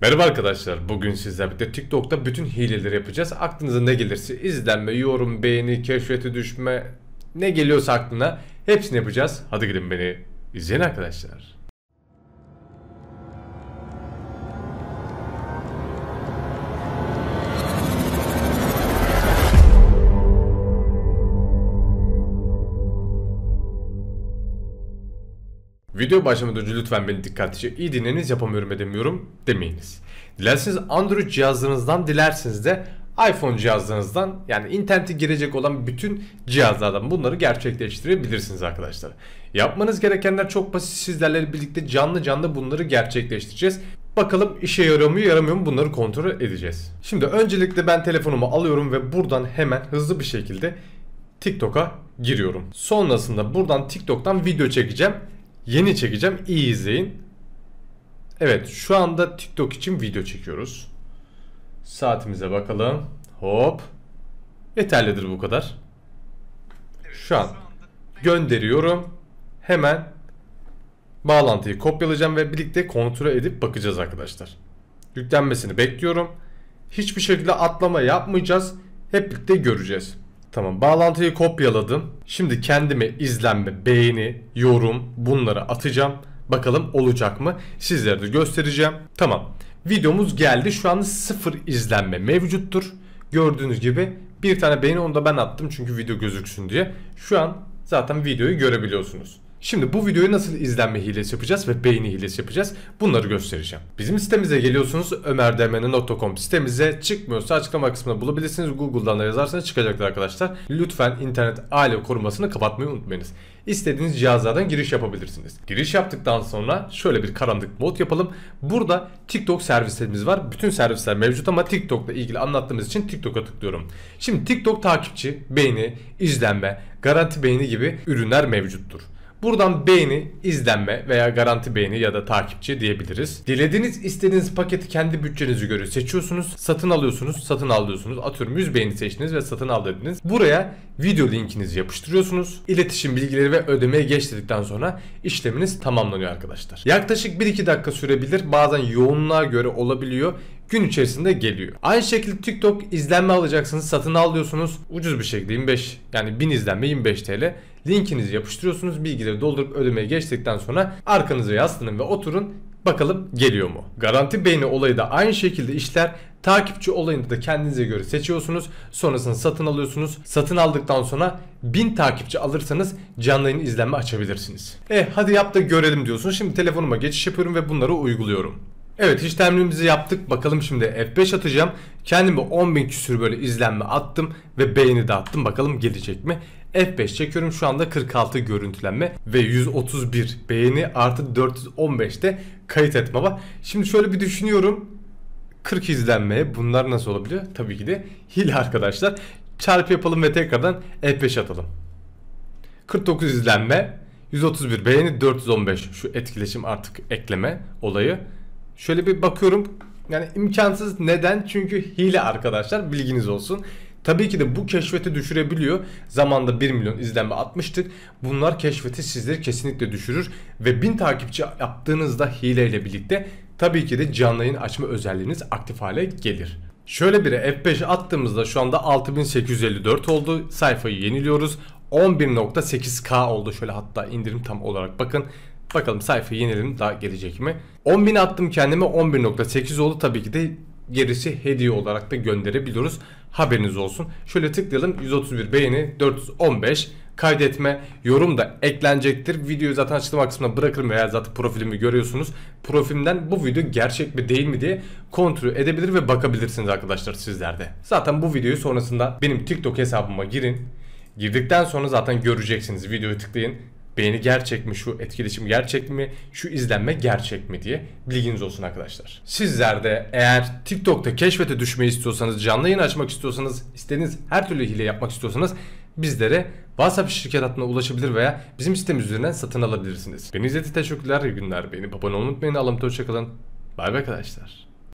Merhaba arkadaşlar. Bugün sizlerle birlikte TikTok'ta bütün hileleri yapacağız. Aklınıza ne gelirse izlenme, yorum, beğeni, keşfete düşme ne geliyorsa aklına hepsini yapacağız. Hadi gidin beni izleyin arkadaşlar. Video başlamadan önce lütfen beni dikkatlice iyi dinleyiniz yapamıyorum edemiyorum demeyiniz. Dilerseniz Android cihazlarınızdan dilerseniz de iPhone cihazlarınızdan yani internete girecek olan bütün cihazlardan bunları gerçekleştirebilirsiniz arkadaşlar. Yapmanız gerekenler çok basit sizlerle birlikte canlı canlı bunları gerçekleştireceğiz. Bakalım işe yarıyor mu yaramıyor mu bunları kontrol edeceğiz. Şimdi öncelikle ben telefonumu alıyorum ve buradan hemen hızlı bir şekilde TikTok'a giriyorum. Sonrasında buradan TikTok'tan video çekeceğim Yeni çekeceğim. İyi izleyin. Evet şu anda TikTok için video çekiyoruz. Saatimize bakalım. Hop. Yeterlidir bu kadar. Şu an gönderiyorum. Hemen bağlantıyı kopyalayacağım ve birlikte kontrol edip bakacağız arkadaşlar. Yüklenmesini bekliyorum. Hiçbir şekilde atlama yapmayacağız. Hep birlikte göreceğiz. Tamam bağlantıyı kopyaladım. Şimdi kendime izlenme, beğeni, yorum bunları atacağım. Bakalım olacak mı? Sizlere de göstereceğim. Tamam. Videomuz geldi. Şu anda sıfır izlenme mevcuttur. Gördüğünüz gibi bir tane beğeni onu da ben attım çünkü video gözüksün diye. Şu an zaten videoyu görebiliyorsunuz. Şimdi bu videoyu nasıl izlenme hilesi yapacağız ve beğeni hilesi yapacağız bunları göstereceğim. Bizim sitemize geliyorsunuz ömerdemen.com sitemize çıkmıyorsa açıklama kısmına bulabilirsiniz. Google'dan da yazarsanız çıkacaktır arkadaşlar. Lütfen internet aile korumasını kapatmayı unutmayınız. İstediğiniz cihazlardan giriş yapabilirsiniz. Giriş yaptıktan sonra şöyle bir karanlık mod yapalım. Burada TikTok servislerimiz var. Bütün servisler mevcut ama TikTok'la ilgili anlattığımız için TikTok'a tıklıyorum. Şimdi TikTok takipçi, beğeni, izlenme, garanti beğeni gibi ürünler mevcuttur. Buradan beğeni, izlenme veya garanti beğeni ya da takipçi diyebiliriz. Dilediğiniz istediğiniz paketi kendi bütçenize göre seçiyorsunuz. Satın alıyorsunuz, satın alıyorsunuz. Atıyorum 100 beğeni seçtiniz ve satın al dediniz. Buraya video linkinizi yapıştırıyorsunuz. İletişim bilgileri ve ödemeye geç sonra işleminiz tamamlanıyor arkadaşlar. Yaklaşık 1-2 dakika sürebilir. Bazen yoğunluğa göre olabiliyor gün içerisinde geliyor. Aynı şekilde TikTok izlenme alacaksınız, satın alıyorsunuz. Ucuz bir şekilde 25 yani 1000 izlenme 25 TL. Linkinizi yapıştırıyorsunuz, bilgileri doldurup ödemeye geçtikten sonra arkanıza yaslanın ve oturun. Bakalım geliyor mu? Garanti beyni olayı da aynı şekilde işler. Takipçi olayında da kendinize göre seçiyorsunuz. Sonrasını satın alıyorsunuz. Satın aldıktan sonra 1000 takipçi alırsanız canlı yayın izlenme açabilirsiniz. E hadi yap da görelim diyorsun. Şimdi telefonuma geçiş yapıyorum ve bunları uyguluyorum. Evet hiç işlemlerimizi yaptık. Bakalım şimdi F5 atacağım. Kendime 10.000 küsür böyle izlenme attım ve beğeni de attım. Bakalım gelecek mi? F5 çekiyorum şu anda 46 görüntülenme ve 131 beğeni artı 415'te kayıt etme var. Şimdi şöyle bir düşünüyorum. 40 izlenmeye bunlar nasıl olabiliyor? Tabii ki de hile arkadaşlar. Çarpı yapalım ve tekrardan F5 atalım. 49 izlenme, 131 beğeni, 415 şu etkileşim artık ekleme olayı. Şöyle bir bakıyorum. Yani imkansız neden? Çünkü hile arkadaşlar bilginiz olsun. Tabii ki de bu keşfeti düşürebiliyor. Zamanda 1 milyon izlenme atmıştık. Bunlar keşfeti sizleri kesinlikle düşürür. Ve 1000 takipçi yaptığınızda hileyle birlikte tabii ki de canlı yayın açma özelliğiniz aktif hale gelir. Şöyle bir F5 attığımızda şu anda 6854 oldu. Sayfayı yeniliyoruz. 11.8K oldu şöyle hatta indirim tam olarak bakın Bakalım sayfa yenilelim daha gelecek mi? 10.000 attım kendime 11.8 oldu tabii ki de gerisi hediye olarak da gönderebiliyoruz. Haberiniz olsun. Şöyle tıklayalım 131 beğeni 415 kaydetme, yorum da eklenecektir. Videoyu zaten açıklama kısmına bırakırım veya zaten profilimi görüyorsunuz. Profilimden bu video gerçek mi değil mi diye kontrol edebilir ve bakabilirsiniz arkadaşlar sizlerde. Zaten bu videoyu sonrasında benim TikTok hesabıma girin. Girdikten sonra zaten göreceksiniz. Videoyu tıklayın beğeni gerçek mi, şu etkileşim gerçek mi, şu izlenme gerçek mi diye bilginiz olsun arkadaşlar. Sizler de eğer TikTok'ta keşfete düşmeyi istiyorsanız, canlı yayın açmak istiyorsanız, istediğiniz her türlü hile yapmak istiyorsanız bizlere WhatsApp şirket hattına ulaşabilir veya bizim sitemiz üzerinden satın alabilirsiniz. Beni izlediğiniz teşekkürler, iyi günler. Beni Babanı unutmayın. Allah'a hoşçakalın. Bay bay arkadaşlar.